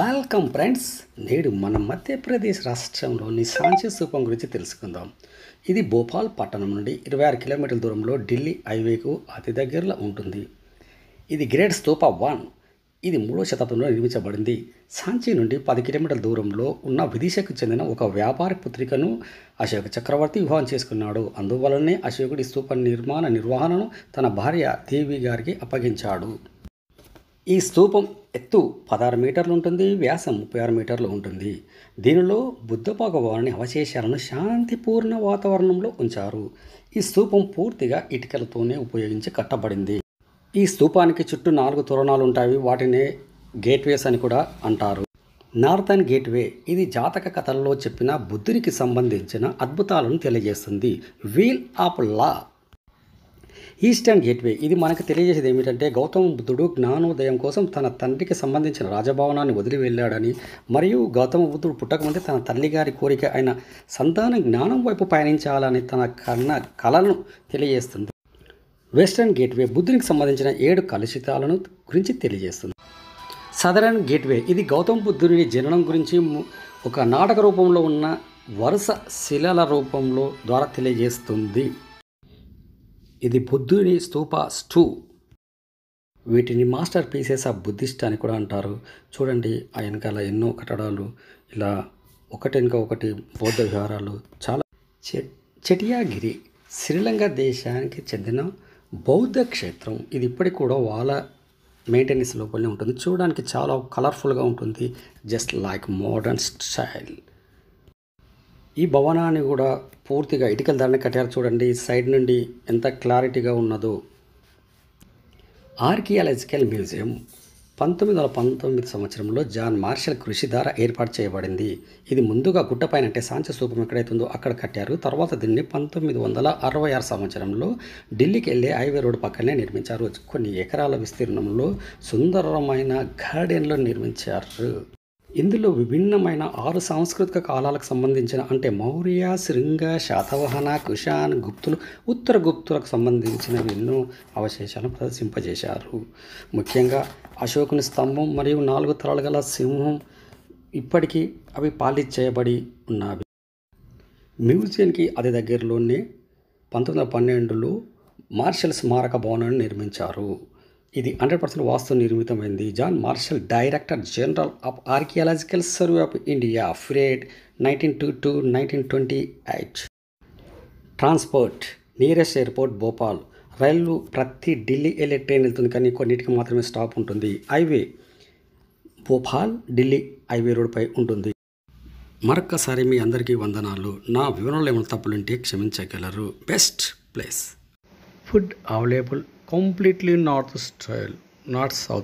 Welcome friends నేడు మన మధ్యప్రదేశ్ రాష్ట్రంలోని సాంచి స్థూపం గురించి తెలుసుకుందాం ఇది భోపాల్ పట్టణం నుండి ఇరవై ఆరు కిలోమీటర్ల దూరంలో ఢిల్లీ హైవేకు అతి దగ్గరలో ఉంటుంది ఇది గ్రేట్ స్తూప వన్ ఇది మూడో శతాబ్దంలో నిర్మించబడింది సాంచి నుండి పది కిలోమీటర్ల దూరంలో ఉన్న విదిశకు చెందిన ఒక వ్యాపార పుత్రికను అశోక చక్రవర్తి వివాహం చేసుకున్నాడు అందువలనే అశోకుడి స్తూప నిర్మాణ నిర్వహణను తన భార్య దేవి గారికి అప్పగించాడు ఈ స్థూపం ఎత్తు పదహారు మీటర్లు ఉంటుంది వ్యాసం ముప్పై ఆరు మీటర్లు ఉంటుంది దీనిలో బుద్ధ భగవాని అవశేషాలను శాంతిపూర్ణ వాతావరణంలో ఉంచారు ఈ స్థూపం పూర్తిగా ఇటుకలతోనే ఉపయోగించి కట్టబడింది ఈ స్థూపానికి చుట్టూ నాలుగు తోరణాలు ఉంటాయి వాటినే గేట్వేస్ అని కూడా అంటారు నార్థన్ గేట్వే ఇది జాతక కథల్లో చెప్పిన బుద్ధునికి సంబంధించిన అద్భుతాలను తెలియజేస్తుంది wheel of law eastern gateway ఇది మనకు తెలియజేసేది ఏమిటంటే గౌతమ బుద్ధుడు జ్ఞానోదయం కోసం తన తండ్రికి సంబంధించిన రాజభవనాన్ని వదిలి వెళ్ళాడని మరియు గౌతమ బుద్ధుడు పుట్టకముందే తన తల్లి గారి కోరిక అయిన సంతానం జ్ఞానం వైపు పయనించాలని తన కన్న కళను తెలియజేస్తుంది వెస్టర్న్ గేట్వే బుద్ధునికి సంబంధించిన ఏడు కలుషితాలను గురించి తెలియజేస్తుంది సదరన్ గేట్వే ఇది గౌతమ బుద్ధుని జననం గురించి ఒక నాటక రూపంలో ఉన్న వరుస శిలల రూపంలో ద్వారా తెలియజేస్తుంది ఇది బుద్ధుని స్తూపాస్ టూ వీటిని మాస్టర్ పీసెస్ ఆఫ్ బుద్ధిస్ట్ అని కూడా అంటారు చూడండి ఆ వెనకాల ఎన్నో కట్టడాలు ఇలా ఒకటి వెనుక ఒకటి బౌద్ధ విహారాలు చాలా చెటియాగిరి శ్రీలంక దేశానికి చెందిన బౌద్ధ క్షేత్రం ఇది ఇప్పటికి కూడా వాళ్ళ మెయింటెనెన్స్ లోపలనే ఉంటుంది చూడడానికి చాలా కలర్ఫుల్గా ఉంటుంది జస్ట్ లైక్ మోడర్న్ స్టైల్ ఈ భవనాన్ని కూడా పూర్తిగా ఇటుకల దాన్ని కట్టారు చూడండి సైడ్ నుండి ఎంత క్లారిటీగా ఉన్నదో ఆర్కియాలజికల్ మ్యూజియం పంతొమ్మిది వందల పంతొమ్మిది సంవత్సరంలో జాన్ మార్షల్ కృషి ద్వారా ఏర్పాటు చేయబడింది ఇది ముందుగా గుట్టపైన అంటే సాంచ స్థూపం ఎక్కడైతుందో అక్కడ కట్టారు తర్వాత దీన్ని పంతొమ్మిది వందల అరవై ఆరు సంవత్సరంలో ఢిల్లీకి వెళ్ళే హైవే రోడ్ పక్కనే నిర్మించారు కొన్ని ఎకరాల విస్తీర్ణంలో సుందరమైన గార్డెన్లో నిర్మించారు ఇందులో విభిన్నమైన ఆరు సాంస్కృతిక కాలాలకు సంబంధించిన అంటే మౌర్య శృంగ శాతవాహన కుషాన్ గుప్తులు ఉత్తర గుప్తులకు సంబంధించిన ఎన్నో అవశేషాలను ప్రదర్శింపజేశారు ముఖ్యంగా అశోకుని స్తంభం మరియు నాలుగు తరాలు గల సింహం ఇప్పటికీ అవి పాలిష్ చేయబడి ఉన్నవి మ్యూజియంకి అది దగ్గరలోనే పంతొమ్మిది వందల పన్నెండులో మార్షల్ స్మారక భవనాన్ని నిర్మించారు ఇది హండ్రెడ్ పర్సెంట్ వాస్తు నిర్మితమైంది John Marshall director general of archaeological survey of India ఫ్రేడ్ nineteen two to nineteen twenty eight transport nearest airport Bhopal రైళ్ళు ప్రతి ఢిల్లీ వెళ్ళే ట్రైన్ వెళ్తుంది కానీ కొన్నిటికి మాత్రమే స్టాప్ ఉంటుంది హైవే భోపాల్ ఢిల్లీ హైవే రోడ్పై ఉంటుంది మరొక్కసారి మీ అందరికీ వందనాలు నా వివరణలు ఏమైనా తప్పులుంటే క్షమించగలరు best place food available completely north style, not south.